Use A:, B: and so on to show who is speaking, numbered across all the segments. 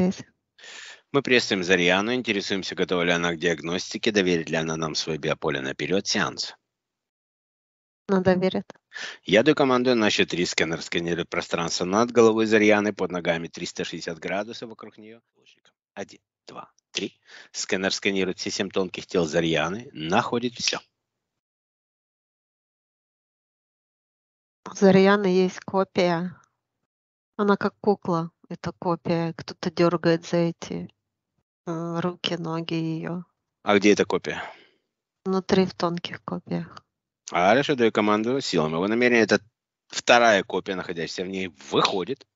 A: связь.
B: Мы приветствуем Зарьяну, интересуемся, готова ли она к диагностике, доверит ли она нам свое биополе наперед сеанс. Ну, доверит. Я даю команду на счет три сканер сканирует пространство над головой Зарьяны, под ногами 360 градусов вокруг нее. Один, два, три. Сканер сканирует все семь тонких тел Зарьяны, находит все.
A: У Зарьяны есть копия. Она как кукла. Это копия. Кто-то дергает за эти э, руки, ноги ее.
B: А где эта копия?
A: Внутри в тонких копиях.
B: А Ариша, даю команду силами. Его намерение это вторая копия, находящаяся в ней, выходит.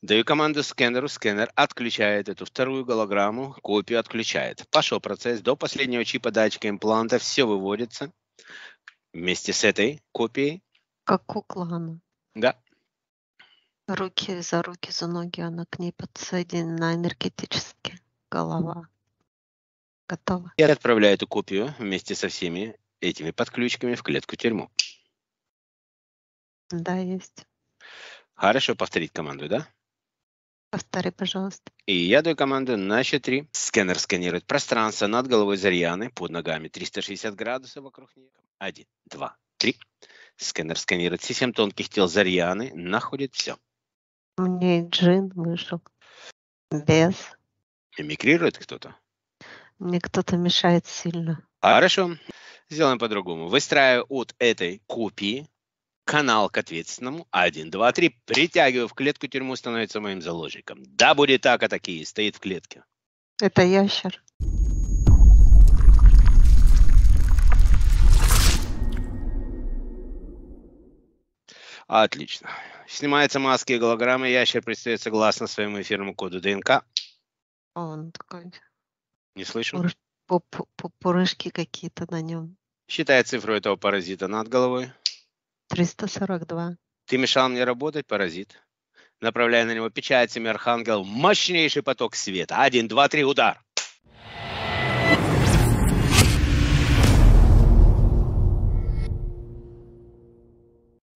B: Даю команду скэнеру, скэнер отключает эту вторую голограмму, копию отключает. Пошел процесс до последнего чипа датчика импланта, все выводится вместе с этой копией.
A: Как кукла она. Да. Руки за руки, за ноги она к ней подсоединена энергетически. Голова. готова.
B: Я отправляю эту копию вместе со всеми этими подключками в клетку-тюрьму.
A: Да, есть.
B: Хорошо, повторить команду, да?
A: Повтори, пожалуйста.
B: И я даю команду на счет 3. Сканер сканирует пространство над головой Зарьяны, под ногами 360 градусов вокруг нее. Один, два, три. Сканер сканирует систем тонких тел Зарьяны, находит все.
A: Мне джин вышел. Без.
B: Эмигрирует кто-то?
A: Мне кто-то мешает сильно.
B: Хорошо. Сделаем по-другому. Выстраиваю от этой копии канал к ответственному. Один, два, три. Притягиваю в клетку тюрьму, становится моим заложником. Да, будет так, а такие. Стоит в клетке.
A: Это ящер.
B: Отлично. Снимаются маски и голограммы. Ящер предстает согласно своему эфирному коду ДНК.
A: Он такой... Не слышу. Пупырышки какие-то на нем.
B: Считай цифру этого паразита над головой.
A: 342.
B: Ты мешал мне работать, паразит. Направляя на него печатями, архангел, мощнейший поток света. Один, два, три, удар.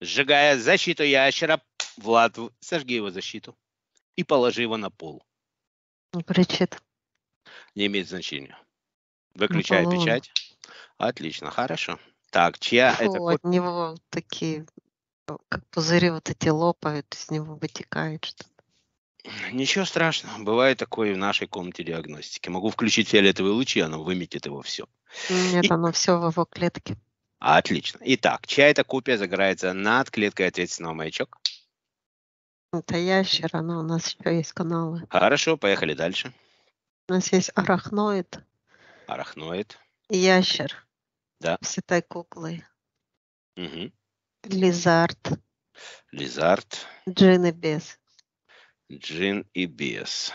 B: Сжигая защиту ящера, Влад, сожги его защиту и положи его на пол.
A: Не ну, Кричит.
B: Не имеет значения. Выключай печать. Отлично, хорошо. Так, чья Фу, это? От
A: него такие, как пузыри вот эти лопают, из него вытекает что-то.
B: Ничего страшного, бывает такое в нашей комнате диагностики. Могу включить фиолетовые лучи, оно выметит его все.
A: Нет, и... оно все в его клетке.
B: Отлично. Итак, чья эта копия загорается над клеткой ответственного маячок?
A: Это ящера, но у нас еще есть каналы.
B: Хорошо, поехали дальше.
A: У нас есть арахноид.
B: Арахноид.
A: Ящер. Да. С этой куклой. Угу. Лизард.
B: Лизард.
A: Джин и бес.
B: Джин и бес.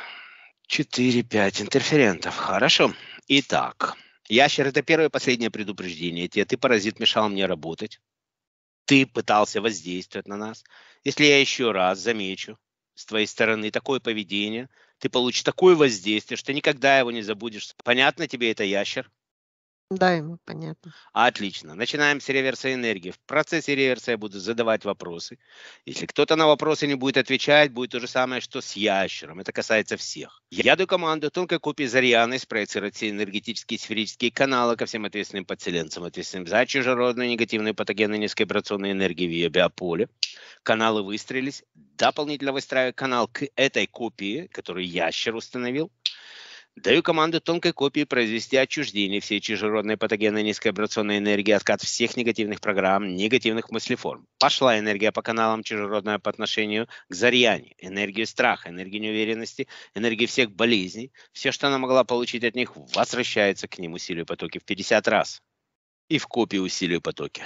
B: 4-5 интерферентов. Хорошо. Итак, Ящер – это первое и последнее предупреждение тебе. Ты, паразит, мешал мне работать. Ты пытался воздействовать на нас. Если я еще раз замечу с твоей стороны такое поведение, ты получишь такое воздействие, что никогда его не забудешь. Понятно тебе это, ящер?
A: Да, ему понятно.
B: Отлично. Начинаем с реверса энергии. В процессе реверса я буду задавать вопросы. Если кто-то на вопросы не будет отвечать, будет то же самое, что с ящером. Это касается всех. Я даю команду тонкой копии Зарьяны спроецировать все энергетические сферические каналы ко всем ответственным подселенцам, ответственным за чужеродную негативную патогенную низковибрационную энергию в ее биополе. Каналы выстрелились. Дополнительно выстраиваю канал к этой копии, которую ящер установил. Даю команду тонкой копии произвести отчуждение всей чужеродной патогенной низковибрационной энергии, откат всех негативных программ, негативных мыслеформ. Пошла энергия по каналам чужеродная по отношению к Зарьяне, энергию страха, энергию неуверенности, энергии всех болезней. Все, что она могла получить от них, возвращается к ним усилию потоки в 50 раз. И в копии усилию потоки.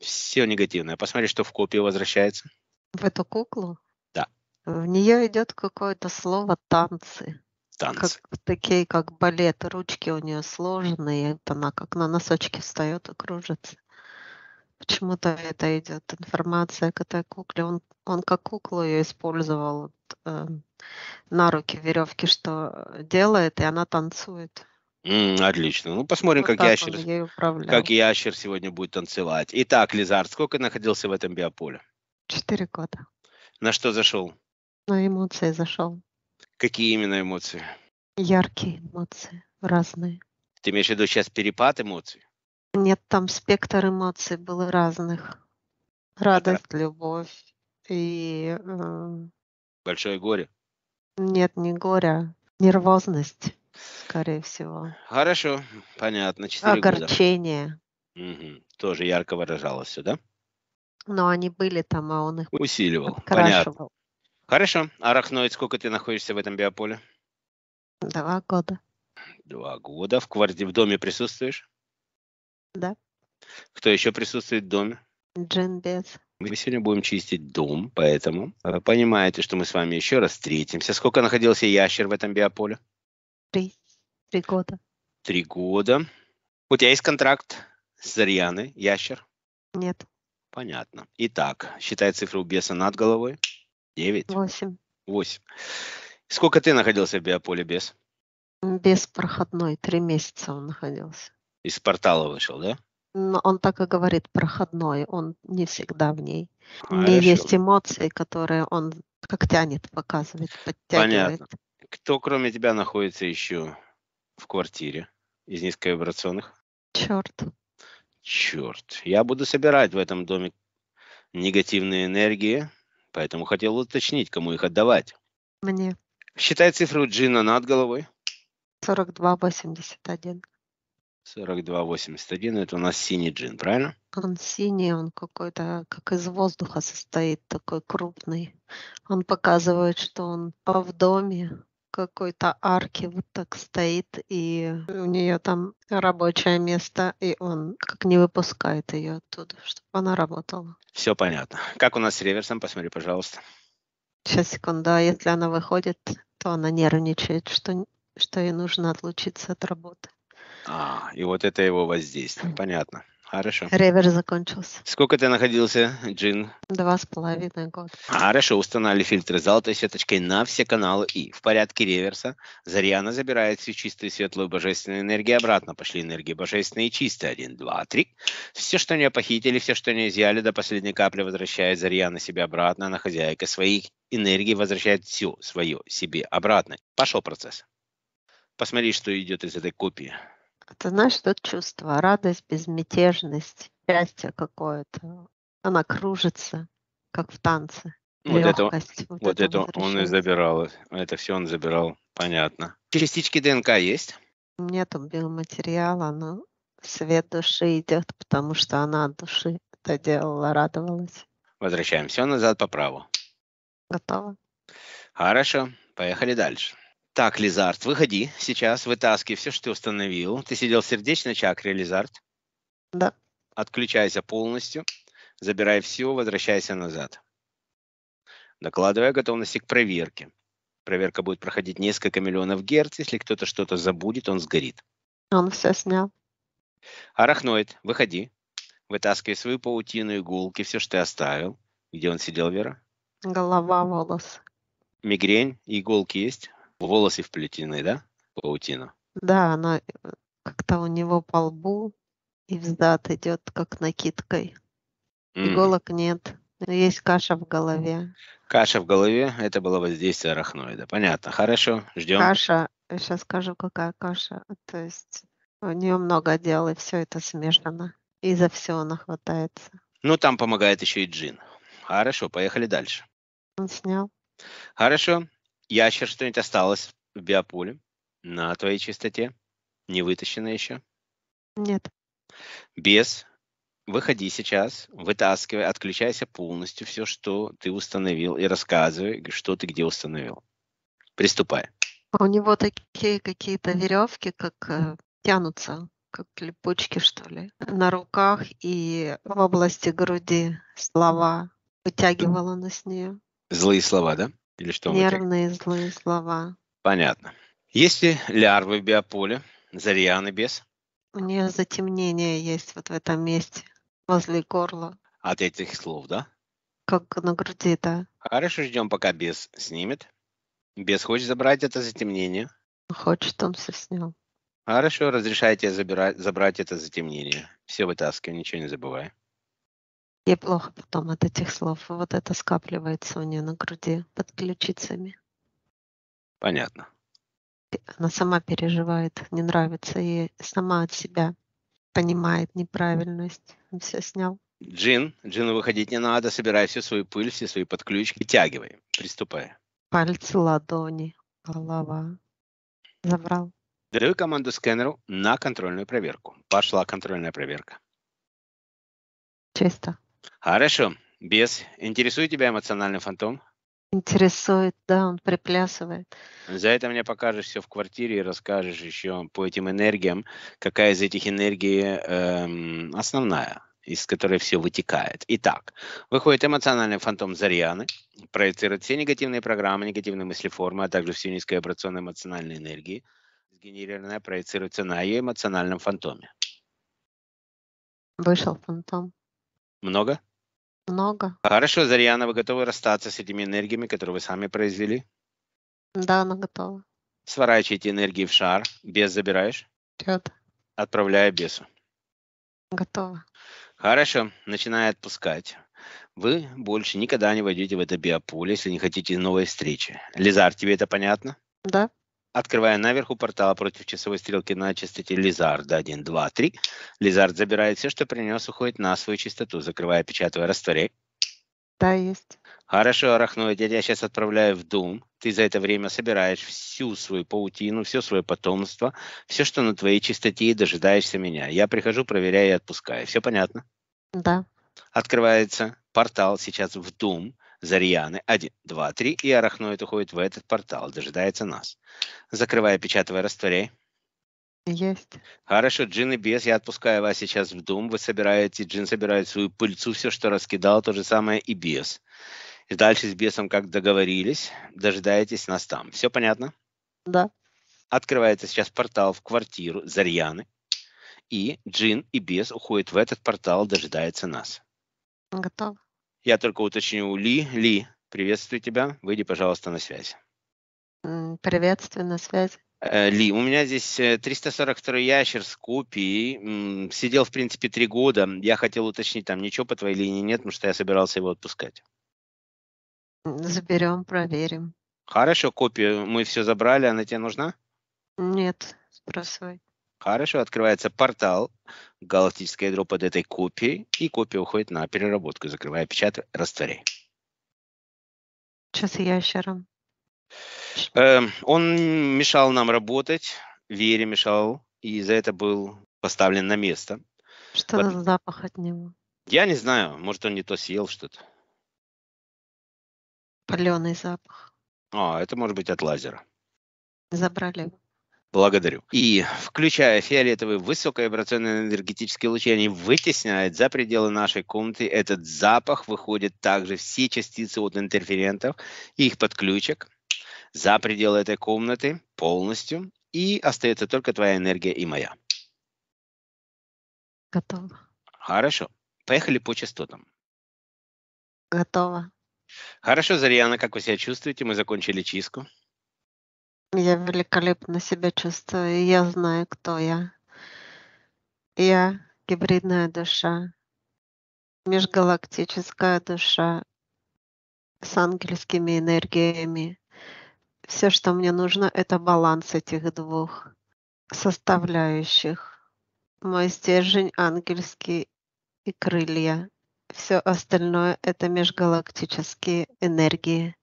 B: Все негативное. Посмотри, что в копию возвращается.
A: В эту куклу? Да. В нее идет какое-то слово «танцы» танцы. Как, такие, как балет, ручки у нее сложные, она как на носочке встает и кружится. Почему-то это идет информация к этой кукле. Он, он как куклу ее использовал э, на руки веревки, что делает, и она танцует.
B: Mm, отлично. Ну, посмотрим, вот как, ящер, как ящер сегодня будет танцевать. Итак, Лизард, сколько находился в этом биополе?
A: Четыре года.
B: На что зашел?
A: На эмоции зашел.
B: Какие именно эмоции?
A: Яркие эмоции, разные.
B: Ты имеешь в виду сейчас перепад эмоций?
A: Нет, там спектр эмоций был разных. Радость, Это... любовь и... Э...
B: Большое горе?
A: Нет, не горе, а нервозность, скорее всего.
B: Хорошо, понятно. Огорчение. Года. Угу. Тоже ярко выражалось все, да?
A: Но они были там, а он их
B: усиливал. Понятно. Хорошо. Арахноид, сколько ты находишься в этом биополе?
A: Два года.
B: Два года. В квартире, в доме присутствуешь? Да. Кто еще присутствует в доме?
A: Джин Джинбес.
B: Мы сегодня будем чистить дом, поэтому вы э, понимаете, что мы с вами еще раз встретимся. Сколько находился ящер в этом биополе?
A: Три. Три года.
B: Три года. У тебя есть контракт с Зарьяной, ящер? Нет. Понятно. Итак, считай цифру беса над головой. Девять? Восемь. Восемь. Сколько ты находился в биополе без?
A: Без проходной. Три месяца он находился.
B: Из портала вышел, да?
A: Но он так и говорит проходной, он не всегда в ней. А не есть эмоции, которые он как тянет, показывает, подтягивает.
B: Понятно. Кто, кроме тебя, находится еще в квартире из низковибрационных? Черт. Черт. Я буду собирать в этом доме негативные энергии, Поэтому хотел уточнить, кому их отдавать. Мне. Считай цифру Джина над головой.
A: 42,81.
B: 42,81. Это у нас синий джин, правильно?
A: Он синий, он какой-то, как из воздуха состоит, такой крупный. Он показывает, что он в доме, какой-то арке вот так стоит, и у нее там рабочее место, и он как не выпускает ее оттуда, чтобы она работала.
B: Все понятно. Как у нас с реверсом? Посмотри, пожалуйста.
A: Сейчас, секунду. А если она выходит, то она нервничает, что, что ей нужно отлучиться от работы.
B: А, и вот это его воздействие. Понятно. Хорошо. Ревер
A: закончился.
B: Сколько ты находился, Джин?
A: Два с половиной года.
B: Хорошо, установили фильтры золотой сеточкой на все каналы и в порядке реверса Зарьяна забирает всю чистую, светлую, божественную энергию обратно. Пошли энергии божественные и чистые. Один, два, три. Все, что не похитили, все, что не изъяли, до последней капли возвращает Зарьяна себе обратно. Она хозяйка своих энергий, возвращает всю свою себе обратно. Пошел процесс. Посмотри, что идет из этой копии.
A: Ты знаешь, это чувство, радость, безмятежность, счастье какое-то. Она кружится, как в танце. Вот это, Вот вот это он
B: и забирал. Это все он забирал. Понятно. Частички ДНК есть?
A: Нету биоматериала, но свет души идет, потому что она от души это делала, радовалась.
B: Возвращаем все назад по праву. Готово. Хорошо. Поехали дальше. Так, Лизард, выходи сейчас, вытаскивай все, что ты установил. Ты сидел в сердечной чакре, Лизард? Да. Отключайся полностью, забирай все, возвращайся назад. Докладывай готовность к проверке. Проверка будет проходить несколько миллионов герц. Если кто-то что-то забудет, он сгорит.
A: Он все снял.
B: Арахноид, выходи. Вытаскивай свою паутину, иголки, все, что ты оставил. Где он сидел, Вера?
A: Голова, волосы.
B: Мигрень, иголки есть? волосы вплетены, да? Паутина.
A: Да, она э, как-то у него по лбу и вздат идет, как накидкой. Mm. Иголок нет. Есть каша в голове.
B: Каша в голове, это было воздействие арахноида. Понятно, хорошо, ждем. Каша,
A: сейчас скажу, какая каша. То есть у нее много дел, и все это смешано. И за все она хватается.
B: Ну, там помогает еще и джин. Хорошо, поехали дальше. Он снял. Хорошо, Ящер что-нибудь осталось в биополе на твоей чистоте? Не вытащено еще? Нет. Без. Выходи сейчас, вытаскивай, отключайся полностью все, что ты установил, и рассказывай, что ты где установил. Приступай.
A: А у него такие какие-то веревки, как э, тянутся, как липучки, что ли, на руках и в области груди слова. Вытягивала на с нее.
B: Злые слова, да? Или что Нервные
A: мы... злые слова.
B: Понятно. Есть ли лярвы в биополе? Зарьяны без?
A: У нее затемнение есть вот в этом месте, возле горла.
B: От этих слов, да?
A: Как на груди, да.
B: Хорошо, ждем, пока без снимет. Без хочет забрать это затемнение?
A: Хочет, он все снял.
B: Хорошо, разрешайте забирать, забрать это затемнение. Все вытаскиваем, ничего не забывай.
A: Ей плохо потом от этих слов. Вот это скапливается у нее на груди под ключицами. Понятно. Она сама переживает, не нравится ей, сама от себя понимает неправильность. все снял.
B: Джин, Джину выходить не надо, собирай всю свою пыль, все свои подключки, вытягивай, приступай.
A: Пальцы, ладони, голова. Забрал.
B: Даю команду сканеру на контрольную проверку. Пошла контрольная проверка. Чисто. Хорошо. Без. Интересует тебя эмоциональный фантом?
A: Интересует, да, он приплясывает.
B: За это мне покажешь все в квартире и расскажешь еще по этим энергиям, какая из этих энергий эм, основная, из которой все вытекает. Итак, выходит эмоциональный фантом Зарьяны, проецирует все негативные программы, негативные мыслеформы, а также всю низкоэмоциональную эмоциональную энергии, сгенерированная проецируется на ее эмоциональном фантоме.
A: Вышел фантом. Много? Много.
B: Хорошо, Зарьяна, вы готовы расстаться с этими энергиями, которые вы сами произвели?
A: Да, она готова.
B: Сворачивайте энергии в шар. Бес забираешь? Нет. Отправляю бесу. Готово. Хорошо, начинаю отпускать. Вы больше никогда не войдете в это биополе, если не хотите новой встречи. Лизар, тебе это понятно? Да открывая наверху портала против часовой стрелки на частоте Лизарда 1, 2, 3. Лизард забирает все, что принес, уходит на свою частоту, закрывая, печатывая, растворяй. Да, есть. Хорошо, Арахноид, я тебя сейчас отправляю в Дум. Ты за это время собираешь всю свою паутину, все свое потомство, все, что на твоей чистоте, и дожидаешься меня. Я прихожу, проверяю и отпускаю. Все понятно? Да. Открывается портал сейчас в Дум. Зарьяны 1, 2, 3, и арахноид уходит в этот портал, дожидается нас. Закрывай, печатывай, растворяй. Есть. Хорошо, джин и бес, я отпускаю вас сейчас в дом, Вы собираете, джин собирает свою пыльцу, все, что раскидал, то же самое и бес. И дальше с бесом, как договорились, дожидаетесь нас там. Все понятно? Да. Открывается сейчас портал в квартиру Зарьяны. И джин и бес уходят в этот портал, дожидается нас. Готово. Я только уточню, Ли, Ли, приветствую тебя, выйди, пожалуйста, на связь.
A: Приветствую, на связь.
B: Э, Ли, у меня здесь 342 э, ящер с копией. Сидел, в принципе, три года. Я хотел уточнить, там ничего по твоей линии нет, потому что я собирался его отпускать.
A: Заберем, проверим.
B: Хорошо, копию мы все забрали, она тебе нужна?
A: Нет, спросой.
B: Хорошо, открывается портал, галактическая ядро под этой копией, и копия уходит на переработку. закрывая печать растворяй.
A: Что с ящером?
B: Э, эм, он мешал нам работать, Вере мешал, и за это был поставлен на место.
A: Что вот. за запах от него?
B: Я не знаю, может он не то съел что-то.
A: Паленый запах.
B: А, это может быть от лазера.
A: Забрали его.
B: Благодарю. И включая фиолетовые высоковибрационные энергетические лучи, они вытесняют за пределы нашей комнаты. Этот запах выходит также все частицы от интерферентов и их подключек за пределы этой комнаты полностью. И остается только твоя энергия и моя. Готово. Хорошо. Поехали по частотам. Готово. Хорошо, Зарьяна, как вы себя чувствуете? Мы закончили чистку.
A: Я великолепно себя чувствую, и я знаю, кто я. Я гибридная душа, межгалактическая душа с ангельскими энергиями. Все, что мне нужно, это баланс этих двух составляющих. Мой стержень ангельский и крылья. Все остальное — это межгалактические энергии,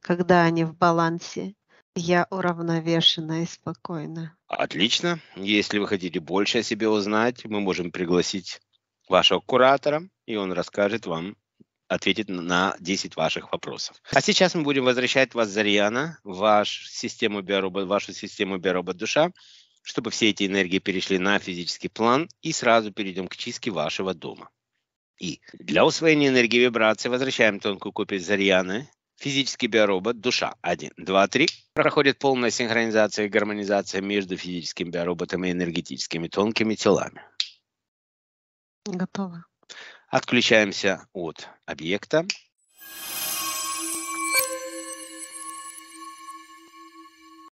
A: когда они в балансе я уравновешена и спокойна.
B: Отлично. Если вы хотите больше о себе узнать, мы можем пригласить вашего куратора, и он расскажет вам, ответит на 10 ваших вопросов. А сейчас мы будем возвращать вас, Зарьяна, в вашу систему биоробот, вашу систему биоробот душа, чтобы все эти энергии перешли на физический план и сразу перейдем к чистке вашего дома. И для усвоения энергии вибрации возвращаем тонкую копию Зарьяны. Физический биоробот, душа. Один, два, три проходит полная синхронизация и гармонизация между физическими биороботами и энергетическими тонкими телами. Готово. Отключаемся от объекта.